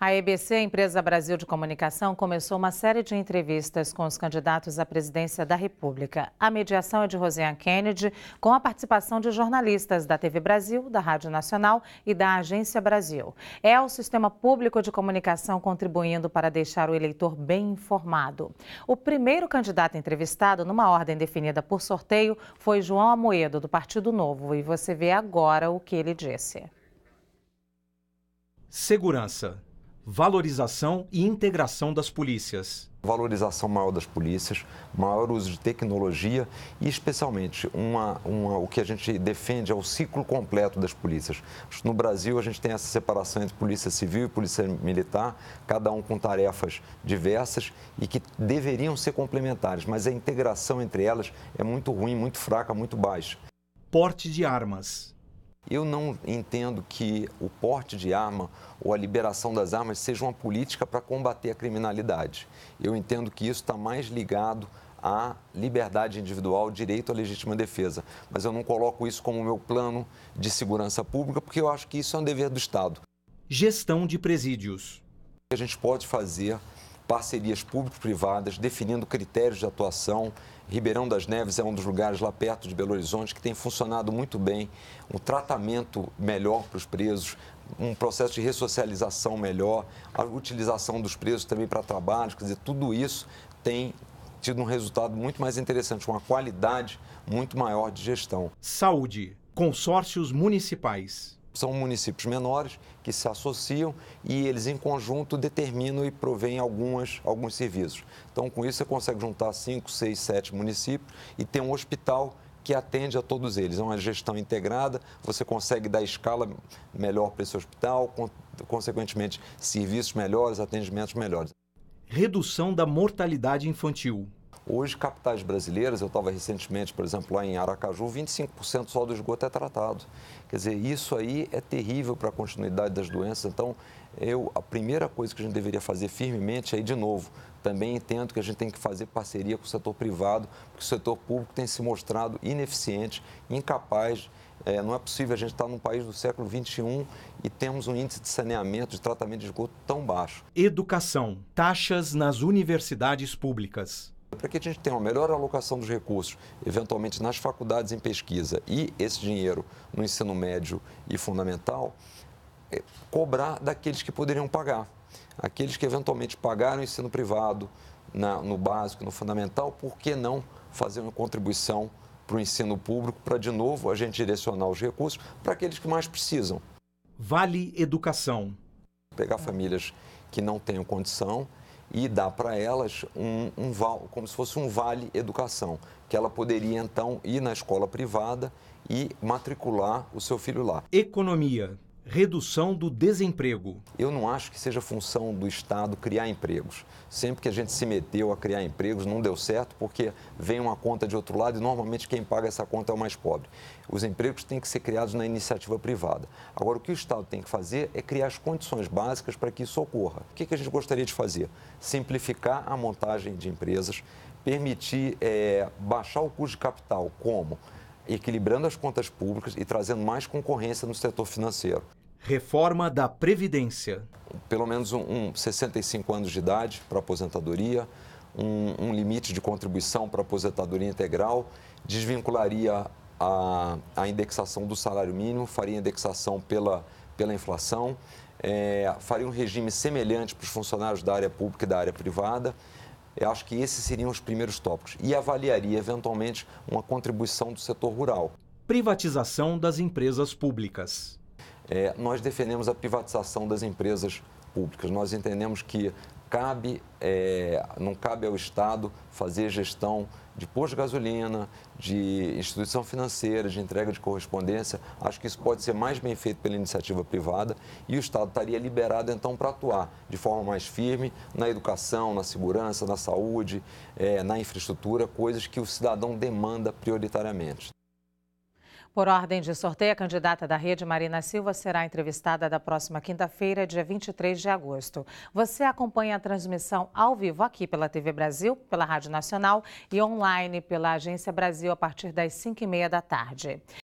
A EBC, a Empresa Brasil de Comunicação, começou uma série de entrevistas com os candidatos à presidência da República. A mediação é de Roseanne Kennedy, com a participação de jornalistas da TV Brasil, da Rádio Nacional e da Agência Brasil. É o sistema público de comunicação contribuindo para deixar o eleitor bem informado. O primeiro candidato entrevistado, numa ordem definida por sorteio, foi João Amoedo, do Partido Novo. E você vê agora o que ele disse. Segurança valorização e integração das polícias. Valorização maior das polícias, maior uso de tecnologia e, especialmente, uma, uma, o que a gente defende é o ciclo completo das polícias. No Brasil, a gente tem essa separação entre polícia civil e polícia militar, cada um com tarefas diversas e que deveriam ser complementares, mas a integração entre elas é muito ruim, muito fraca, muito baixa. Porte de armas. Eu não entendo que o porte de arma ou a liberação das armas seja uma política para combater a criminalidade. Eu entendo que isso está mais ligado à liberdade individual, direito à legítima defesa. Mas eu não coloco isso como meu plano de segurança pública, porque eu acho que isso é um dever do Estado. Gestão de presídios. O que a gente pode fazer parcerias público-privadas, definindo critérios de atuação. Ribeirão das Neves é um dos lugares lá perto de Belo Horizonte que tem funcionado muito bem, um tratamento melhor para os presos, um processo de ressocialização melhor, a utilização dos presos também para trabalhos, quer dizer, tudo isso tem tido um resultado muito mais interessante, uma qualidade muito maior de gestão. Saúde, consórcios municipais são municípios menores que se associam e eles, em conjunto, determinam e provêm algumas, alguns serviços. Então, com isso, você consegue juntar 5, 6, 7 municípios e ter um hospital que atende a todos eles. É uma gestão integrada, você consegue dar escala melhor para esse hospital, consequentemente, serviços melhores, atendimentos melhores. Redução da mortalidade infantil. Hoje, capitais brasileiras, eu estava recentemente, por exemplo, lá em Aracaju, 25% só do esgoto é tratado. Quer dizer, isso aí é terrível para a continuidade das doenças. Então, eu, a primeira coisa que a gente deveria fazer firmemente aí, é de novo, também entendo que a gente tem que fazer parceria com o setor privado, porque o setor público tem se mostrado ineficiente, incapaz. É, não é possível a gente estar tá num país do século XXI e temos um índice de saneamento, de tratamento de esgoto tão baixo. Educação, taxas nas universidades públicas para que a gente tenha uma melhor alocação dos recursos, eventualmente nas faculdades em pesquisa e esse dinheiro no ensino médio e fundamental, é cobrar daqueles que poderiam pagar. Aqueles que eventualmente pagaram o ensino privado, na, no básico, no fundamental, por que não fazer uma contribuição para o ensino público, para de novo a gente direcionar os recursos para aqueles que mais precisam? Vale Educação. Pegar famílias que não tenham condição e dar para elas um, um como se fosse um vale educação, que ela poderia então ir na escola privada e matricular o seu filho lá. Economia redução do desemprego. Eu não acho que seja função do Estado criar empregos. Sempre que a gente se meteu a criar empregos, não deu certo, porque vem uma conta de outro lado e normalmente quem paga essa conta é o mais pobre. Os empregos têm que ser criados na iniciativa privada. Agora, o que o Estado tem que fazer é criar as condições básicas para que isso ocorra. O que a gente gostaria de fazer? Simplificar a montagem de empresas, permitir é, baixar o custo de capital. Como? equilibrando as contas públicas e trazendo mais concorrência no setor financeiro. Reforma da Previdência. Pelo menos um, um 65 anos de idade para aposentadoria, um, um, limite de contribuição para aposentadoria integral, desvincularia a, a indexação do salário mínimo, faria indexação pela, pela inflação, é, faria um regime semelhante para os funcionários da área pública e da área privada. Eu acho que esses seriam os primeiros tópicos. E avaliaria, eventualmente, uma contribuição do setor rural. Privatização das empresas públicas. É, nós defendemos a privatização das empresas públicas. Nós entendemos que cabe, é, não cabe ao Estado fazer gestão de posto de gasolina, de instituição financeira, de entrega de correspondência. Acho que isso pode ser mais bem feito pela iniciativa privada e o Estado estaria liberado, então, para atuar de forma mais firme na educação, na segurança, na saúde, é, na infraestrutura, coisas que o cidadão demanda prioritariamente. Por ordem de sorteio, a candidata da rede, Marina Silva, será entrevistada da próxima quinta-feira, dia 23 de agosto. Você acompanha a transmissão ao vivo aqui pela TV Brasil, pela Rádio Nacional e online pela Agência Brasil a partir das 5h30 da tarde.